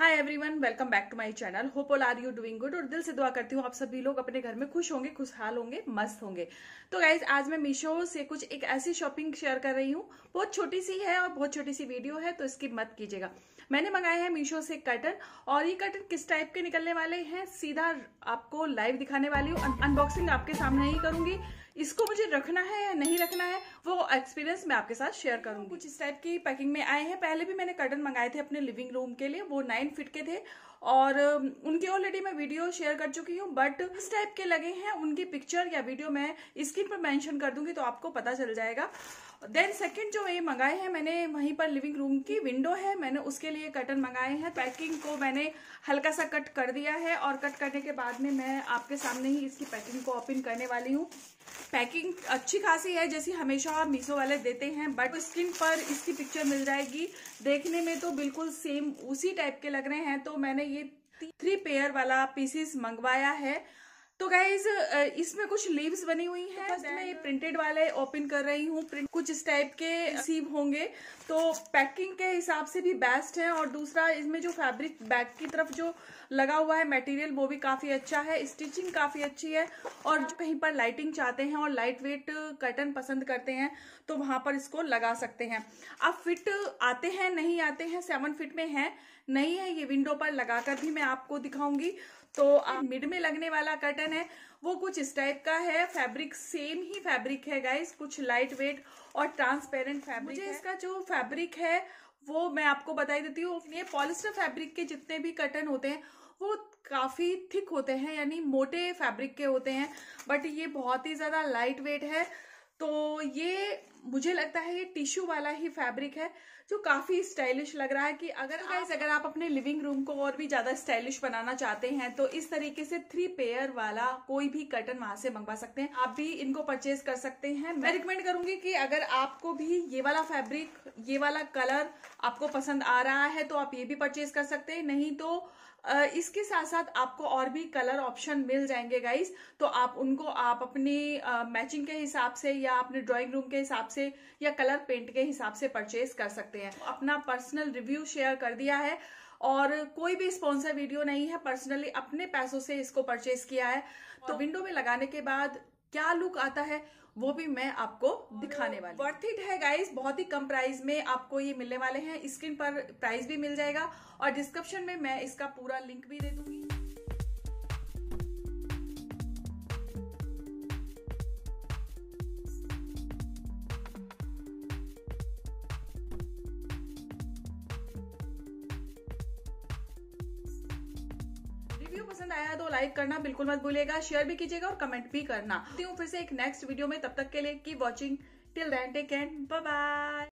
Hi everyone welcome back to my channel hope all are you doing good और दिल से दुआ करती हूँ आप सभी लोग अपने घर में खुश होंगे खुशहाल होंगे मस्त होंगे तो गाइज आज मैं मीशो से कुछ एक ऐसी शॉपिंग शेयर कर रही हूँ बहुत छोटी सी है और बहुत छोटी सी वीडियो है तो इसकी मत कीजिएगा मैंने मंगाया है मीशो से कर्टन और ये कर्टन किस टाइप के निकलने वाले हैं सीधा आपको लाइव दिखाने वाली हूँ अनबॉक्सिंग आपके सामने ही करूंगी इसको मुझे रखना है या नहीं रखना है वो एक्सपीरियंस मैं आपके साथ शेयर करूँ कुछ इस टाइप की पैकिंग में आए हैं पहले भी मैंने कर्टन मंगाए थे अपने लिविंग रूम के लिए वो नाइन फिट के थे और um, उनके ऑलरेडी मैं वीडियो शेयर कर चुकी हूँ बट इस टाइप के लगे हैं उनकी पिक्चर या वीडियो मैं स्क्रीन पर मैंशन कर दूंगी तो आपको पता चल जाएगा देन सेकंड जो ये मंगाए हैं मैंने वहीं पर लिविंग रूम की विंडो है मैंने उसके लिए कर्टन मंगाए हैं पैकिंग को मैंने हल्का सा कट कर दिया है और कट करने के बाद में मैं आपके सामने ही इसकी पैकिंग को ओपन करने वाली हूँ पैकिंग अच्छी खासी है जैसी हमेशा आप मीसो वाले देते हैं बट स्किन पर इसकी पिक्चर मिल जाएगी देखने में तो बिल्कुल सेम उसी टाइप के लग रहे हैं तो मैंने ये थ्री पेयर वाला पीसीस मंगवाया है तो गाइज इसमें कुछ लीव्स बनी हुई है तो मैं ये प्रिंटेड वाला ओपन कर रही हूँ प्रिंट कुछ इस टाइप के सीव होंगे तो पैकिंग के हिसाब से भी बेस्ट है और दूसरा इसमें जो फैब्रिक बैक की तरफ जो लगा हुआ है मटेरियल वो भी काफी अच्छा है स्टिचिंग काफी अच्छी है और कहीं पर लाइटिंग चाहते हैं और लाइट वेट कर्टन पसंद करते हैं तो वहां पर इसको लगा सकते हैं अब फिट आते हैं नहीं आते हैं सेवन फिट में है नहीं है ये विंडो पर लगाकर भी मैं आपको दिखाऊंगी तो आप मिड में लगने वाला कर्टन है वो कुछ इस टाइप का है फैब्रिक सेम ही फैब्रिक है गाइस कुछ लाइट वेट और ट्रांसपेरेंट फैब्रिक मुझे इसका जो फैब्रिक है वो मैं आपको बताई देती हूँ ये पॉलिस्टर फैब्रिक के जितने भी कर्टन होते हैं वो काफ़ी थिक होते हैं यानी मोटे फैब्रिक के होते हैं बट ये बहुत ही ज़्यादा लाइट वेट है तो ये मुझे लगता है ये टिश्यू वाला ही फैब्रिक है जो काफी स्टाइलिश लग रहा है कि अगर तो हाँ। गाइस अगर आप अपने लिविंग रूम को और भी ज्यादा स्टाइलिश बनाना चाहते हैं तो इस तरीके से थ्री पेयर वाला कोई भी कर्टन वहां से मंगवा सकते हैं आप भी इनको परचेज कर सकते हैं मैं रिकमेंड करूंगी कि अगर आपको भी ये वाला फैब्रिक ये वाला कलर आपको पसंद आ रहा है तो आप ये भी परचेज कर सकते हैं नहीं तो इसके साथ साथ आपको और भी कलर ऑप्शन मिल जाएंगे गाइज तो आप उनको आप अपनी मैचिंग के हिसाब से या अपने ड्राइंग रूम के हिसाब से या कलर पेंट के हिसाब से परचेज कर सकते हैं अपना पर्सनल रिव्यू शेयर कर दिया है और कोई भी स्पॉन्सर वीडियो नहीं है पर्सनली अपने पैसों से इसको परचेज किया है तो विंडो में लगाने के बाद क्या लुक आता है वो भी मैं आपको दिखाने वाली वर्थ इट है गाइस बहुत ही कम प्राइस में आपको ये मिलने वाले हैं स्क्रीन पर प्राइस भी मिल जाएगा और डिस्क्रिप्शन में मैं इसका पूरा लिंक भी दे दूंगी पसंद आया तो लाइक करना बिल्कुल मत भूलेगा शेयर भी कीजिएगा और कमेंट भी करना फिर से एक नेक्स्ट वीडियो में तब तक के लिए keep watching till then take and bye